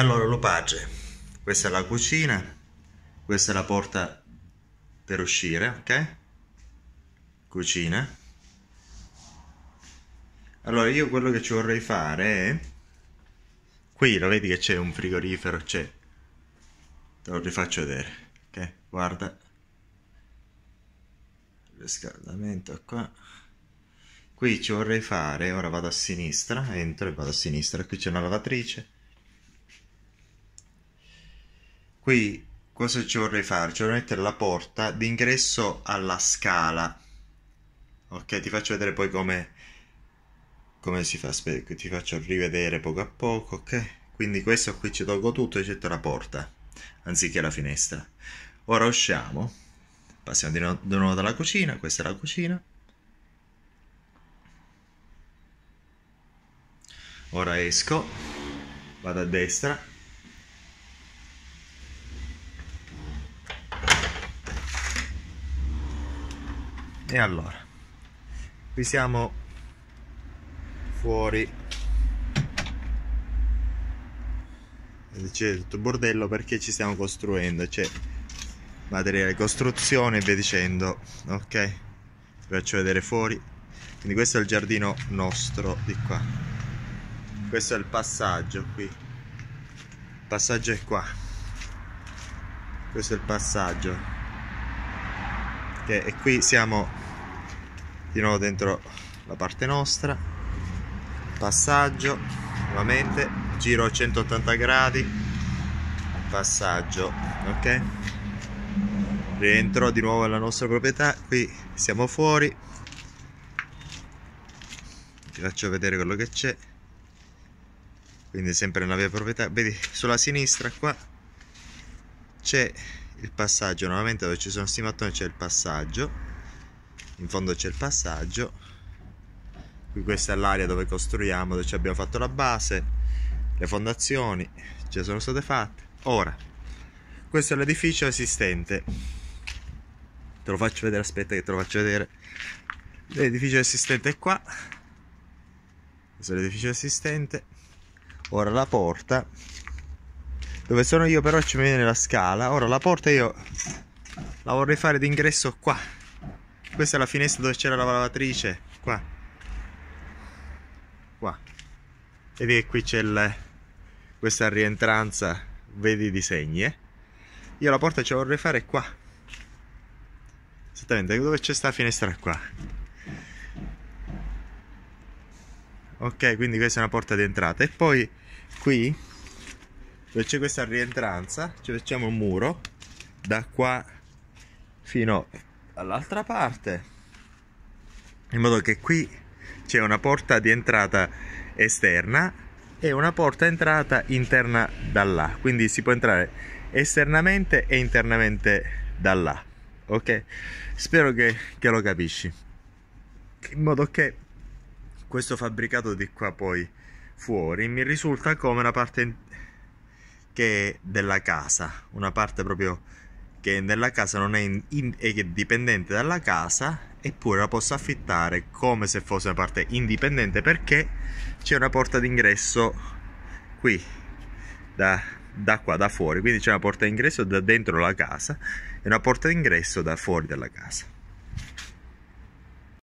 Allora, Lopage, questa è la cucina, questa è la porta per uscire, ok? Cucina. Allora, io quello che ci vorrei fare è... Qui lo vedi che c'è un frigorifero, c'è. Te lo rifaccio vedere, ok? Guarda. Riscaldamento qua. Qui ci vorrei fare, ora vado a sinistra, entro e vado a sinistra, qui c'è una lavatrice qui cosa ci vorrei fare? Ci vorrei mettere la porta d'ingresso alla scala. Ok, ti faccio vedere poi come, come si fa. Aspetta, ti faccio rivedere poco a poco, ok? Quindi questo qui ci tolgo tutto eccetto la porta, anziché la finestra. Ora usciamo, passiamo di, no di nuovo dalla cucina, questa è la cucina. Ora esco, vado a destra, e allora qui siamo fuori c'è tutto il certo bordello perché ci stiamo costruendo c'è materiale costruzione e via dicendo ok ti faccio vedere fuori quindi questo è il giardino nostro di qua questo è il passaggio qui il passaggio è qua questo è il passaggio ok e qui siamo di nuovo dentro la parte nostra passaggio nuovamente giro a 180 gradi passaggio ok rientro di nuovo alla nostra proprietà qui siamo fuori ti faccio vedere quello che c'è quindi sempre nella mia proprietà vedi sulla sinistra qua c'è il passaggio nuovamente dove ci sono questi mattoni c'è il passaggio in fondo c'è il passaggio qui questa è l'area dove costruiamo dove ci abbiamo fatto la base le fondazioni già sono state fatte ora questo è l'edificio esistente te lo faccio vedere aspetta che te lo faccio vedere l'edificio esistente è qua questo è l'edificio esistente ora la porta dove sono io però ci viene la scala. Ora la porta io la vorrei fare d'ingresso qua. Questa è la finestra dove c'era la lavatrice. Qua. Qua. Vedi che qui c'è questa rientranza. Vedi i disegni, eh? Io la porta ce la vorrei fare qua. Esattamente, dove c'è sta finestra qua. Ok, quindi questa è una porta di entrata E poi qui dove c'è questa rientranza ci facciamo un muro da qua fino all'altra parte in modo che qui c'è una porta di entrata esterna e una porta entrata interna da là quindi si può entrare esternamente e internamente da là ok spero che, che lo capisci in modo che questo fabbricato di qua poi fuori mi risulta come una parte che della casa, una parte proprio che nella casa non è, in, in, è dipendente dalla casa eppure la posso affittare come se fosse una parte indipendente perché c'è una porta d'ingresso qui da, da qua da fuori quindi c'è una porta d'ingresso da dentro la casa e una porta d'ingresso da fuori dalla casa